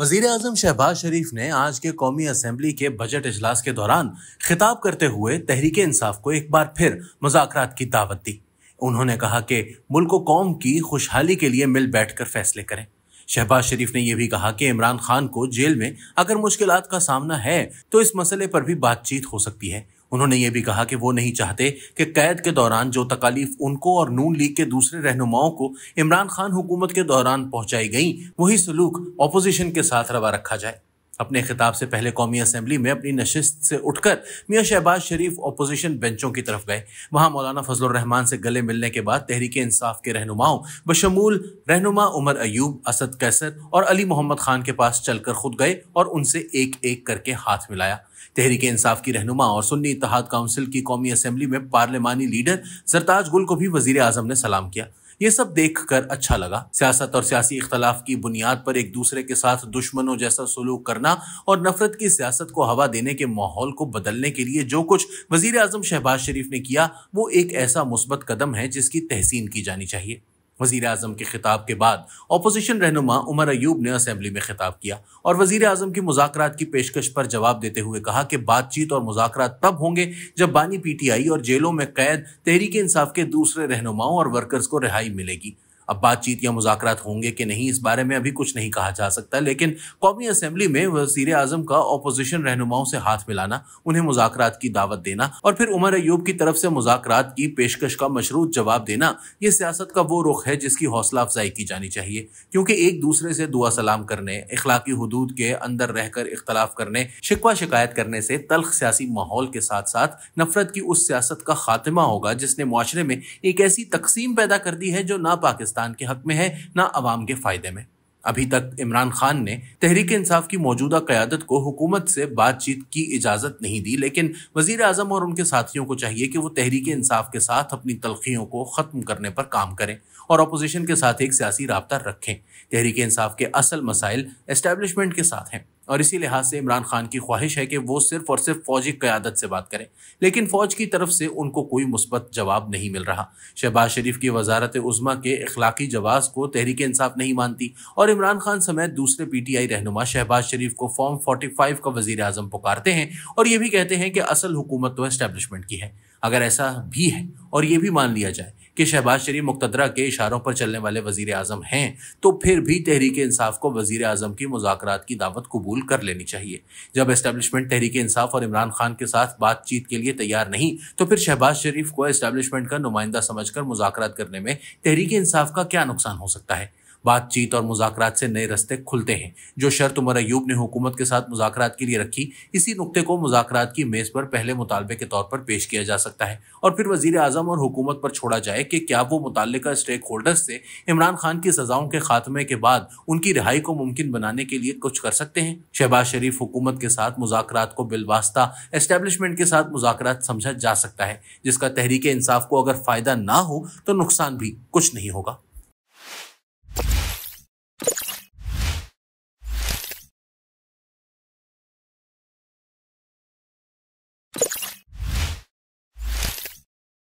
वजीर अजम शहबाज शरीफ ने आज के कौमी असम्बली के बजट अजलास के दौरान खिताब करते हुए तहरीक इंसाफ को एक बार फिर मुजाकर की दावत दी उन्होंने कहा कि मुल्क कौम की खुशहाली के लिए मिल बैठ कर फैसले करें शहबाज शरीफ ने यह भी कहा कि इमरान खान को जेल में अगर मुश्किल का सामना है तो इस मसले पर भी बातचीत हो सकती है उन्होंने ये भी कहा कि वो नहीं चाहते कि कैद के दौरान जो तकालीफ उनको और नून लीग के दूसरे रहनुमाओं को इमरान खान हुकूमत के दौरान पहुंचाई गई वही सलूक अपोजिशन के साथ रवा रखा जाए अपने खिताब से पहले कौमी असम्बली में अपनी नशस्त से उठकर मियाँ शहबाज शरीफ अपोजिशन बेंचों की तरफ गए वहाँ मौलाना रहमान से गले मिलने के बाद तहरीक इंसाफ के रहनुमाओं बशमूल रहनुमा उमर अयूब असद कैसर और अली मोहम्मद खान के पास चलकर खुद गए और उनसे एक एक करके हाथ मिलाया तहरीक इंसाफ की रहनुमा और सुन्नी इतिहाद काउंसिल की कौमी असम्बली में पार्लियमानी लीडर सरताज गुल को भी वजीर अजम ने सलाम किया ये सब देखकर अच्छा लगा सियासत और सियासी इख्तलाफ की बुनियाद पर एक दूसरे के साथ दुश्मनों जैसा सलूक करना और नफरत की सियासत को हवा देने के माहौल को बदलने के लिए जो कुछ वजीर आजम शहबाज शरीफ ने किया वो एक ऐसा मुस्बत कदम है जिसकी तहसीन की जानी चाहिए वजीर अजम के खिताब के बाद अपोजिशन रहनुमा उमर अयूब ने असम्बली में खिताब किया और वजीर अजम की मुजाकर की पेशकश पर जवाब देते हुए कहा कि बातचीत और मुजाकर तब होंगे जब बानी पी टी आई और जेलों में कैद तहरीक इंसाफ के दूसरे रहनुमाओं और वर्कर्स को रिहाई मिलेगी अब बातचीत या मुजाकर होंगे कि नहीं इस बारे में अभी कुछ नहीं कहा जा सकता लेकिन कौमी असम्बली में वजीर अजम का अपोजिशन रहनुमाओं से हाथ मिलाना उन्हें मुजाकरात की दावत देना और फिर उमर अयूब की तरफ से मुजाकरात की पेशकश का मशरूत जवाब देना ये सियासत का वो रुख है जिसकी हौसला अफजाई की जानी चाहिए क्योंकि एक दूसरे से दुआ सलाम करने इखलाकी हदूद के अंदर रहकर इख्तलाफ करने शिकवा शिकायत करने से तलख सियासी माहौल के साथ साथ नफरत की उस सियासत का खात्मा होगा जिसने माशरे में एक ऐसी तकसीम पैदा कर दी है जो ना पाकिस्तान पाकिस्तान के हक में है ना आवाम के फ़ायदे में अभी तक इमरान खान ने तहरीक इंसाफ की मौजूदा क्यादत को हुकूमत से बातचीत की इजाज़त नहीं दी लेकिन वजीर अजम और उनके साथियों को चाहिए कि वो तहरीक इंसाफ के साथ अपनी तलखियों को ख़त्म करने पर काम करें और अपोजिशन के साथ एक सियासी रबता रखें तहरीक इंसाफ के असल मसाइल एस्टेब्लिशमेंट के साथ हैं और इसी लिहाज से इमरान खान की ख्वाहिश है कि वो सिर्फ और सिर्फ फौजी क़्यादत से बात करें लेकिन फ़ौज की तरफ से उनको कोई मुस्बत जवाब नहीं मिल रहा शहबाज शरीफ की वजारत उज़मा के अखलाकी जवाब को तहरीक इंसाफ नहीं मानती और इमरान खान समेत दूसरे पी टी आई रहनुमा शहबाज शरीफ को फॉर्म फोर्टी फाइव का वजीर अजम पुकारते हैं और ये भी कहते हैं कि असल हुकूमत तो इस्टेबलिशमेंट की है अगर ऐसा भी है और ये भी मान लिया जाए कि शहबाज शरीफ मुक्तरा के इशारों पर चलने वाले वजीर अजम हैं तो फिर भी तहरीक इंसाफ को वज़ी अजम की मुजाकर की दावत कबूल कर लेनी चाहिए जब इस्टबलिशमेंट तहरीक इंसाफ और इमरान खान के साथ बातचीत के लिए तैयार नहीं तो फिर शहबाज शरीफ को इस्टबलिशमेंट का नुमाइंदा समझ कर मुजाकर करने में तहरीक इंसाफ का क्या नुकसान हो सकता है बातचीत और मुजाकर से नए रस्ते खुलते हैं जो शर्त उमर अयूब ने हुकूमत के साथ मुजाकर के लिए रखी इसी नुकते को मुजाकर की मेज़ पर पहले मुतालबे के तौर पर पेश किया जा सकता है और फिर वजीर अजम और हुकूमत पर छोड़ा जाए कि क्या वो मुतल स्टेक होल्डर्स से इमरान खान की सजाओं के खात्मे के बाद उनकी रिहाई को मुमकिन बनाने के लिए कुछ कर सकते हैं शहबाज शरीफ हुकूमत के साथ मुजाकर को बिलवास्ता एस्टेब्लिशमेंट के साथ मुजाकर समझा जा सकता है जिसका तहरीक इंसाफ को अगर फ़ायदा ना हो तो नुकसान भी कुछ नहीं होगा